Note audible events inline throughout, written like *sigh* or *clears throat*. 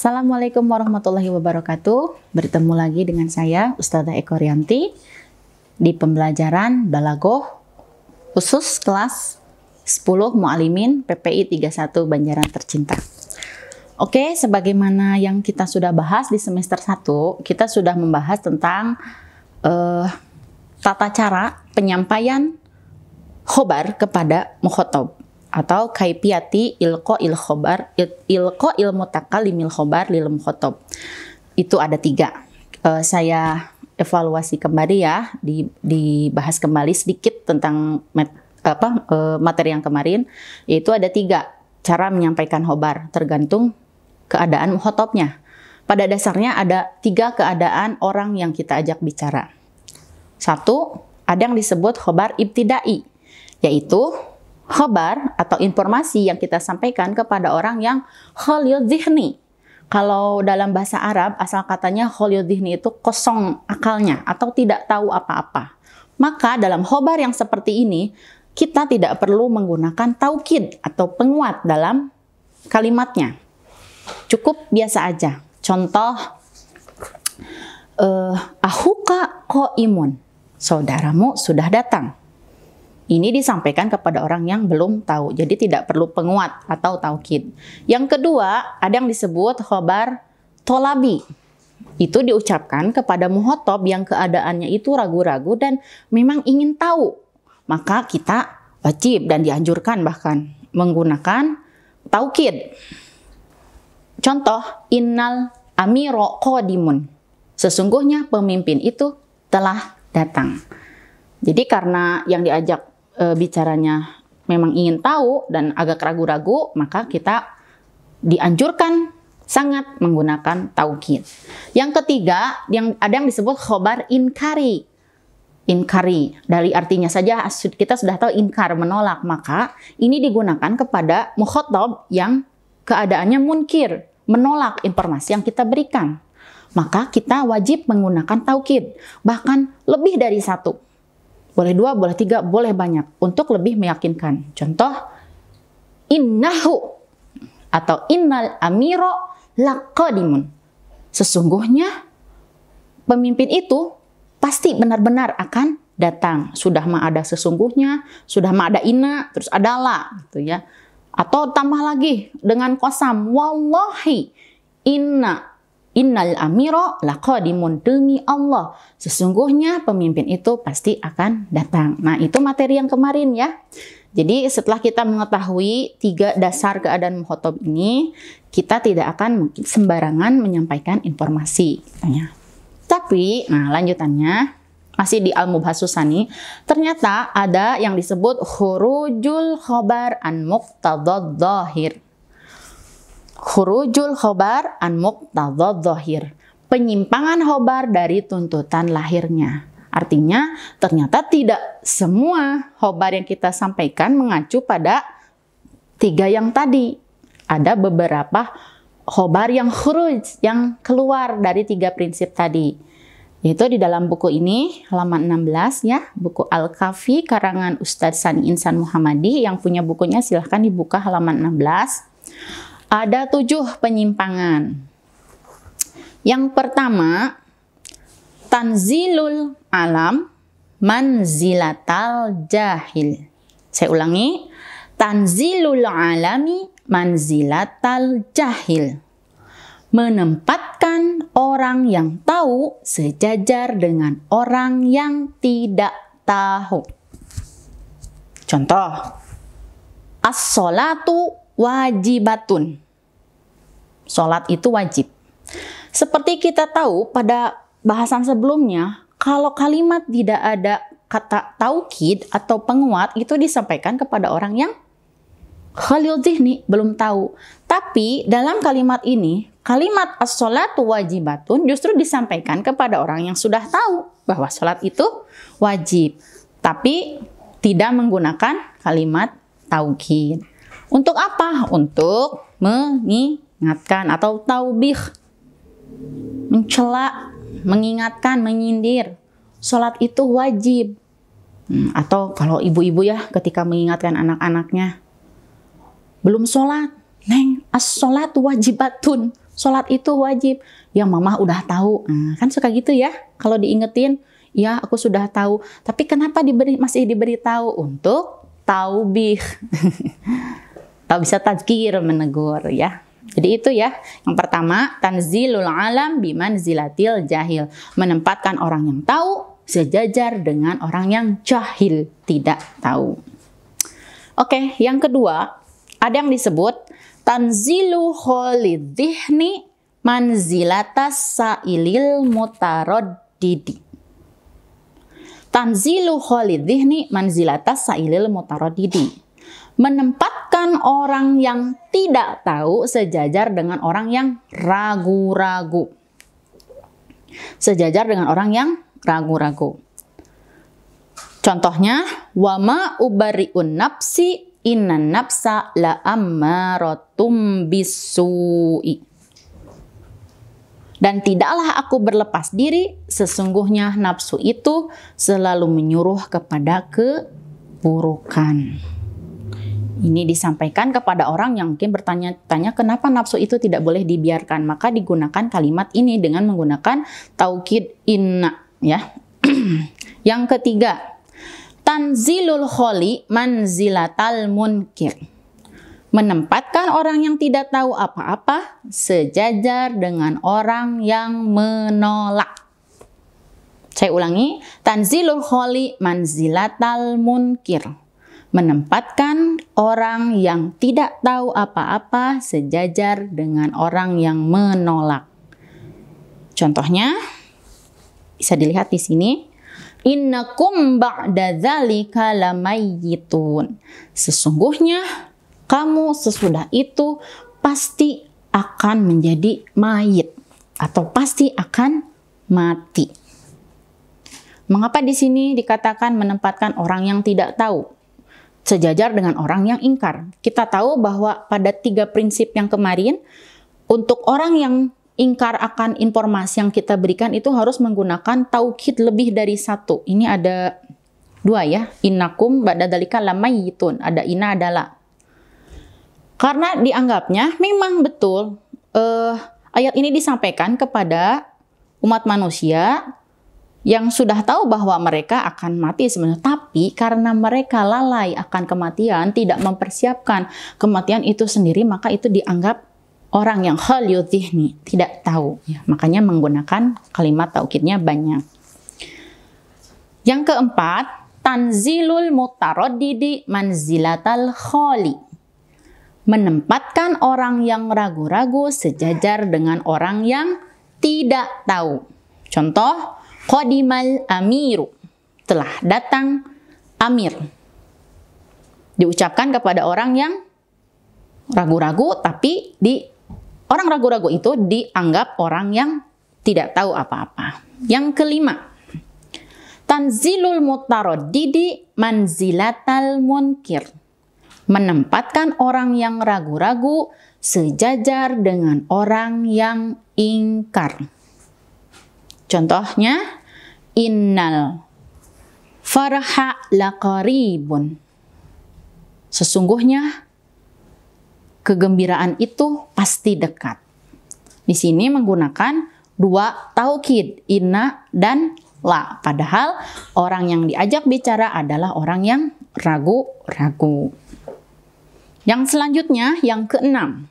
Assalamualaikum warahmatullahi wabarakatuh. Bertemu lagi dengan saya Ustazah Eko Rianti di pembelajaran Balagoh khusus kelas 10 Mualimin PPI 31 Banjaran Tercinta. Oke, sebagaimana yang kita sudah bahas di semester 1, kita sudah membahas tentang uh, tata cara penyampaian khobar kepada mukhotob atau kaipiati ilko il ilko il mutaka limil khobar khotob itu ada tiga uh, saya evaluasi kembali ya di, dibahas kembali sedikit tentang met, apa uh, materi yang kemarin yaitu ada tiga cara menyampaikan khobar tergantung keadaan khotobnya pada dasarnya ada tiga keadaan orang yang kita ajak bicara satu ada yang disebut khobar ibtidai yaitu Khabar atau informasi yang kita sampaikan kepada orang yang khalil zihni. Kalau dalam bahasa Arab, asal katanya khalil zihni itu kosong akalnya atau tidak tahu apa-apa. Maka dalam khabar yang seperti ini, kita tidak perlu menggunakan taukid atau penguat dalam kalimatnya. Cukup biasa aja. Contoh, eh, ahuka ko imun. Saudaramu sudah datang ini disampaikan kepada orang yang belum tahu, jadi tidak perlu penguat atau taukid. Yang kedua, ada yang disebut khobar tolabi. Itu diucapkan kepada muhotob yang keadaannya itu ragu-ragu dan memang ingin tahu. Maka kita wajib dan dianjurkan bahkan menggunakan taukid. Contoh, innal amiro kodimun. Sesungguhnya pemimpin itu telah datang. Jadi karena yang diajak e, bicaranya memang ingin tahu dan agak ragu-ragu, maka kita dianjurkan sangat menggunakan taukid. Yang ketiga, yang ada yang disebut khobar inkari. Inkari, dari artinya saja kita sudah tahu inkar, menolak. Maka ini digunakan kepada mukhotob yang keadaannya munkir, menolak informasi yang kita berikan. Maka kita wajib menggunakan taukid, bahkan lebih dari satu. Boleh dua, boleh tiga, boleh banyak. Untuk lebih meyakinkan. Contoh, innahu atau innal amiro laqadimun. Sesungguhnya pemimpin itu pasti benar-benar akan datang. Sudah mah ada sesungguhnya, sudah mah ada ina, terus adalah, la gitu ya. Atau tambah lagi dengan kosam, wallahi inna Innal amiro laqadimun demi Allah. Sesungguhnya pemimpin itu pasti akan datang. Nah, itu materi yang kemarin ya. Jadi setelah kita mengetahui tiga dasar keadaan muhotob ini, kita tidak akan sembarangan menyampaikan informasi. Tanya. Tapi, nah lanjutannya, masih di Al-Mubhasusani, ternyata ada yang disebut hurujul khobar an muqtadad dhahir khurujul khobar an muqtadhad dhahir. Penyimpangan khobar dari tuntutan lahirnya. Artinya, ternyata tidak semua khobar yang kita sampaikan mengacu pada tiga yang tadi. Ada beberapa khobar yang khuruj, yang keluar dari tiga prinsip tadi. Yaitu di dalam buku ini, halaman 16 ya, buku Al-Kafi karangan Ustadz Sani Insan Muhammadi yang punya bukunya silahkan dibuka halaman 16. Ada tujuh penyimpangan. Yang pertama, tanzilul alam manzilatal jahil. Saya ulangi, tanzilul alami manzilatal jahil. Menempatkan orang yang tahu sejajar dengan orang yang tidak tahu. Contoh, as-salatu wajibatun. Sholat itu wajib. Seperti kita tahu pada bahasan sebelumnya, kalau kalimat tidak ada kata taukid atau penguat itu disampaikan kepada orang yang Khalil Zihni belum tahu. Tapi dalam kalimat ini, kalimat as wajibatun justru disampaikan kepada orang yang sudah tahu bahwa sholat itu wajib. Tapi tidak menggunakan kalimat taukid. Untuk apa? Untuk mengingatkan atau taubih. Mencela, mengingatkan, menyindir. Sholat itu wajib. Hmm, atau kalau ibu-ibu ya ketika mengingatkan anak-anaknya. Belum sholat. Neng, as-sholat wajibatun. Sholat itu wajib. Ya mamah udah tahu. Hmm, kan suka gitu ya kalau diingetin. Ya aku sudah tahu. Tapi kenapa diberi, masih diberitahu? Untuk taubih. *laughs* atau bisa tazkir menegur ya. Jadi itu ya. Yang pertama, tanzilul alam biman zilatil jahil. Menempatkan orang yang tahu sejajar dengan orang yang jahil, tidak tahu. Oke, yang kedua, ada yang disebut tanzilu holidhihni manzilatas sailil mutarod Tanzilu holidhihni manzilatas sailil menempatkan orang yang tidak tahu sejajar dengan orang yang ragu-ragu. Sejajar dengan orang yang ragu-ragu. Contohnya, wama ubariun nafsi inan nafsa la ammarotum bisui. Dan tidaklah aku berlepas diri, sesungguhnya nafsu itu selalu menyuruh kepada keburukan. Ini disampaikan kepada orang yang mungkin bertanya-tanya kenapa nafsu itu tidak boleh dibiarkan. Maka digunakan kalimat ini dengan menggunakan taukid inna ya. *clears throat* yang ketiga, tanzilul kholi manzilatal munkir. Menempatkan orang yang tidak tahu apa-apa sejajar dengan orang yang menolak. Saya ulangi, tanzilul kholi manzilatal munkir menempatkan orang yang tidak tahu apa-apa sejajar dengan orang yang menolak. Contohnya bisa dilihat di sini. Innakum ba'da dzalika lamayyitun. Sesungguhnya kamu sesudah itu pasti akan menjadi mayit atau pasti akan mati. Mengapa di sini dikatakan menempatkan orang yang tidak tahu? sejajar dengan orang yang ingkar. Kita tahu bahwa pada tiga prinsip yang kemarin, untuk orang yang ingkar akan informasi yang kita berikan itu harus menggunakan tauhid lebih dari satu. Ini ada dua ya, inakum badadalika lamayitun, ada ina adalah. Karena dianggapnya memang betul eh, ayat ini disampaikan kepada umat manusia yang sudah tahu bahwa mereka akan mati sebenarnya, tapi karena mereka lalai akan kematian, tidak mempersiapkan kematian itu sendiri, maka itu dianggap orang yang khalyudhihni, tidak tahu. Ya, makanya menggunakan kalimat taukidnya banyak. Yang keempat, tanzilul mutaraddidi manzilatal khali. Menempatkan orang yang ragu-ragu sejajar dengan orang yang tidak tahu. Contoh, Qadimal amiru. Telah datang amir. Diucapkan kepada orang yang ragu-ragu tapi di orang ragu-ragu itu dianggap orang yang tidak tahu apa-apa. Yang kelima, tanzilul Mutarod didi manzilatal munkir. Menempatkan orang yang ragu-ragu sejajar dengan orang yang ingkar. Contohnya, Innal faraha laqaribun. Sesungguhnya kegembiraan itu pasti dekat. Di sini menggunakan dua taukid, inna dan la. Padahal orang yang diajak bicara adalah orang yang ragu-ragu. Yang selanjutnya, yang keenam.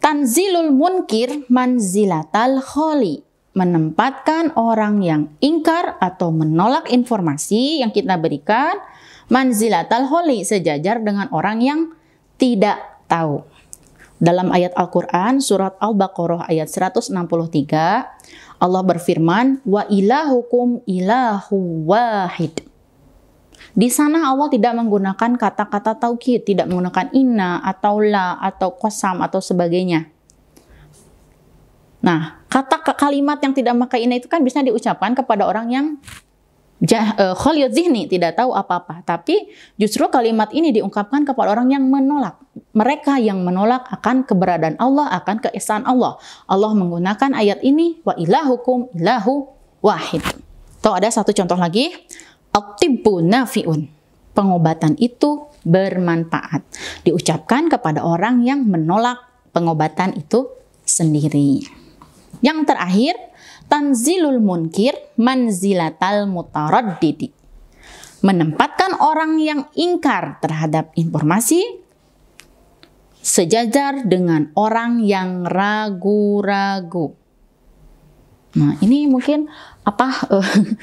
Tanzilul munkir manzilatal Khali menempatkan orang yang ingkar atau menolak informasi yang kita berikan manzilatal holi sejajar dengan orang yang tidak tahu. Dalam ayat Al-Qur'an surat Al-Baqarah ayat 163 Allah berfirman wa ilahukum ilahu wahid. Di sana Allah tidak menggunakan kata-kata tauhid, tidak menggunakan inna atau la atau kosam atau sebagainya. Nah, kata kalimat yang tidak ina itu kan biasanya diucapkan kepada orang yang eh, khaliyat zihni, tidak tahu apa-apa. Tapi justru kalimat ini diungkapkan kepada orang yang menolak. Mereka yang menolak akan keberadaan Allah, akan keesaan Allah. Allah menggunakan ayat ini, wa ilahukum ilahu wahid. Tuh ada satu contoh lagi, At-tibbu nafi'un. Pengobatan itu bermanfaat. Diucapkan kepada orang yang menolak pengobatan itu sendiri. Yang terakhir, tanzilul munkir manzilatal mutaraddidi. Menempatkan orang yang ingkar terhadap informasi sejajar dengan orang yang ragu-ragu. Nah, ini mungkin apa eh, *laughs*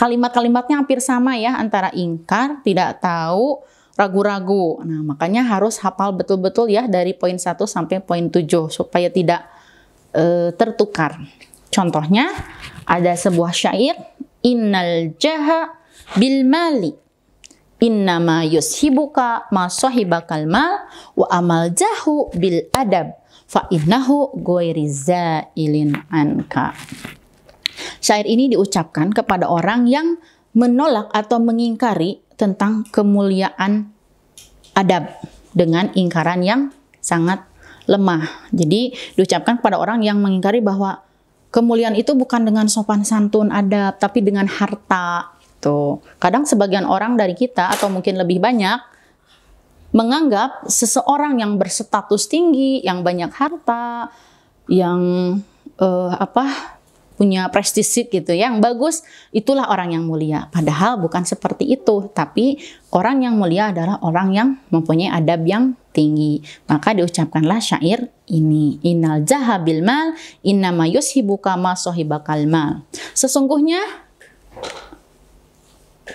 kalimat-kalimatnya hampir sama ya antara ingkar, tidak tahu, ragu-ragu. Nah, makanya harus hafal betul-betul ya dari poin 1 sampai poin 7 supaya tidak e, tertukar. Contohnya ada sebuah syair innal jaha bil mali innama yushibuka ma sahibakal mal wa amal jahu bil adab fa innahu ghairi zailin anka. Syair ini diucapkan kepada orang yang menolak atau mengingkari tentang kemuliaan adab dengan ingkaran yang sangat lemah. Jadi diucapkan kepada orang yang mengingkari bahwa kemuliaan itu bukan dengan sopan santun adab, tapi dengan harta. Tuh. Gitu. Kadang sebagian orang dari kita atau mungkin lebih banyak menganggap seseorang yang berstatus tinggi, yang banyak harta, yang uh, apa punya prestisit gitu yang bagus itulah orang yang mulia padahal bukan seperti itu tapi orang yang mulia adalah orang yang mempunyai adab yang tinggi maka diucapkanlah syair ini innal jahabil mal innama yushibuka ma sohibakal mal sesungguhnya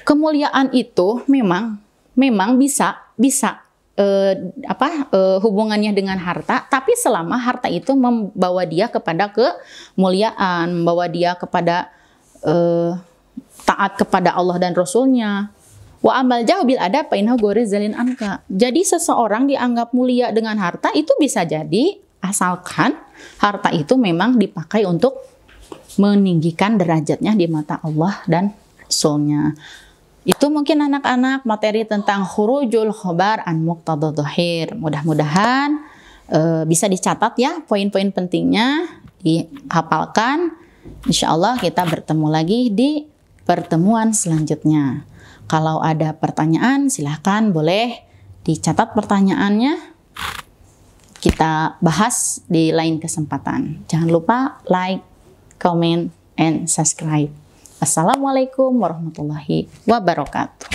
kemuliaan itu memang memang bisa bisa eh, apa eh, hubungannya dengan harta, tapi selama harta itu membawa dia kepada kemuliaan, membawa dia kepada eh, taat kepada Allah dan Rasulnya. Wa amal jauh bil ada zalin anka. Jadi seseorang dianggap mulia dengan harta itu bisa jadi asalkan harta itu memang dipakai untuk meninggikan derajatnya di mata Allah dan Rasulnya. Itu mungkin anak-anak materi tentang hurujul khobar an muqtadadhuhir. Mudah-mudahan e, bisa dicatat ya poin-poin pentingnya dihafalkan. Insya Allah kita bertemu lagi di pertemuan selanjutnya. Kalau ada pertanyaan silahkan boleh dicatat pertanyaannya. Kita bahas di lain kesempatan. Jangan lupa like, comment, and subscribe. Assalamualaikum warahmatullahi wabarakatuh.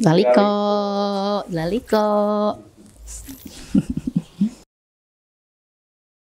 Laliko, laliko.